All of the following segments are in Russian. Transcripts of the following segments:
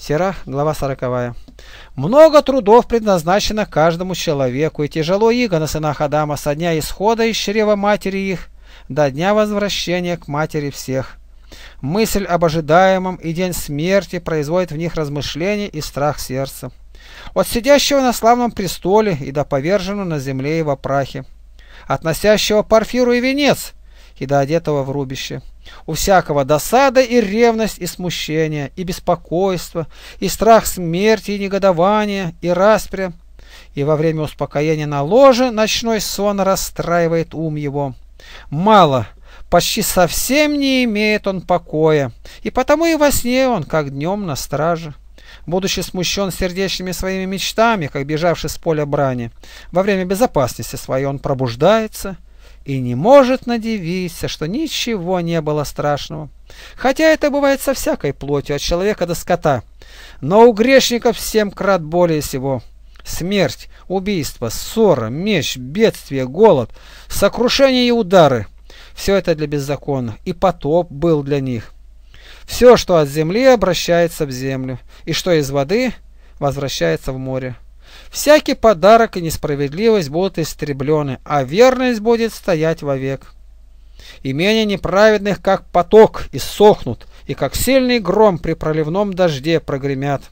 Серах, глава 40. «Много трудов предназначено каждому человеку, и тяжело иго на сынах Адама со дня исхода из чрева матери их до дня возвращения к матери всех. Мысль об ожидаемом и день смерти производит в них размышление и страх сердца. От сидящего на славном престоле и до поверженного на земле его во прахе, от носящего порфиру и венец, и до одетого в рубище». У всякого досада и ревность, и смущение, и беспокойство, и страх смерти, и негодование, и распря. И во время успокоения на ложе ночной сон расстраивает ум его. Мало, почти совсем не имеет он покоя, и потому и во сне он, как днем, на страже будучи смущен сердечными своими мечтами, как бежавший с поля брани. Во время безопасности своей он пробуждается – и не может надевиться, а что ничего не было страшного. Хотя это бывает со всякой плотью, от человека до скота. Но у грешников всем крат более всего. Смерть, убийство, ссора, меч, бедствие, голод, сокрушение и удары – все это для беззаконных, и потоп был для них. Все, что от земли, обращается в землю, и что из воды, возвращается в море. Всякий подарок и несправедливость будут истреблены, а верность будет стоять вовек. Имения неправедных, как поток, иссохнут, и как сильный гром при проливном дожде прогремят.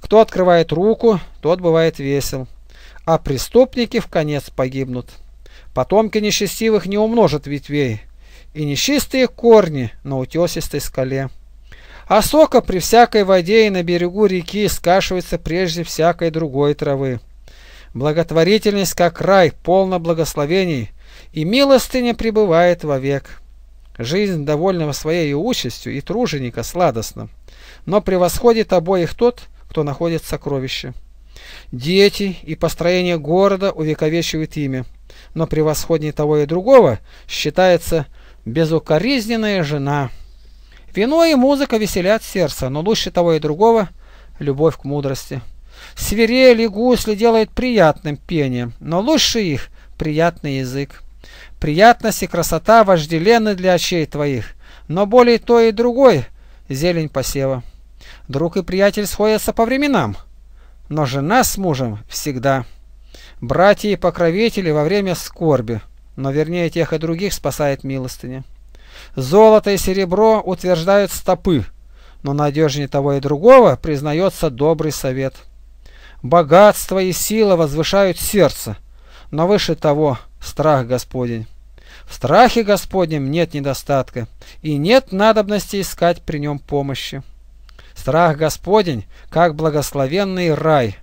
Кто открывает руку, тот бывает весел, а преступники в конец погибнут. Потомки нечестивых не умножат ветвей, и нечистые корни на утесистой скале а сока при всякой воде и на берегу реки скашивается прежде всякой другой травы. Благотворительность, как рай, полна благословений, и милостыня пребывает вовек. Жизнь довольного своей участью и труженика сладостна, но превосходит обоих тот, кто находит сокровище. Дети и построение города увековечивают имя, но превосходнее того и другого считается безукоризненная жена – Вино и музыка веселят сердце, но лучше того и другого – любовь к мудрости. Свирель и гусли делают приятным пение, но лучше их – приятный язык. Приятность и красота вожделены для очей твоих, но более то и другой – зелень посева. Друг и приятель сходятся по временам, но жена с мужем всегда. Братья и покровители во время скорби, но вернее тех и других спасает милостыня. Золото и серебро утверждают стопы, но надежнее того и другого признается добрый совет. Богатство и сила возвышают сердце, но выше того страх Господень. В страхе Господнем нет недостатка, и нет надобности искать при нем помощи. Страх Господень, как благословенный рай,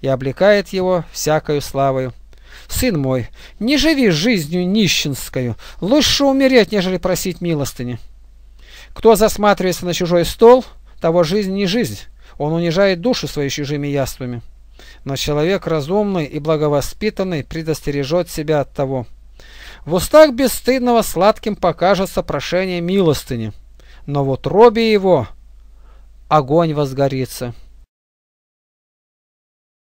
и облекает его всякою славою. Сын мой, не живи жизнью нищенскую, лучше умереть, нежели просить милостыни. Кто засматривается на чужой стол, того жизнь не жизнь, он унижает душу своей чужими яствами. Но человек разумный и благовоспитанный предостережет себя от того. В устах бесстыдного сладким покажется прошение милостыни, но в утробе его огонь возгорится.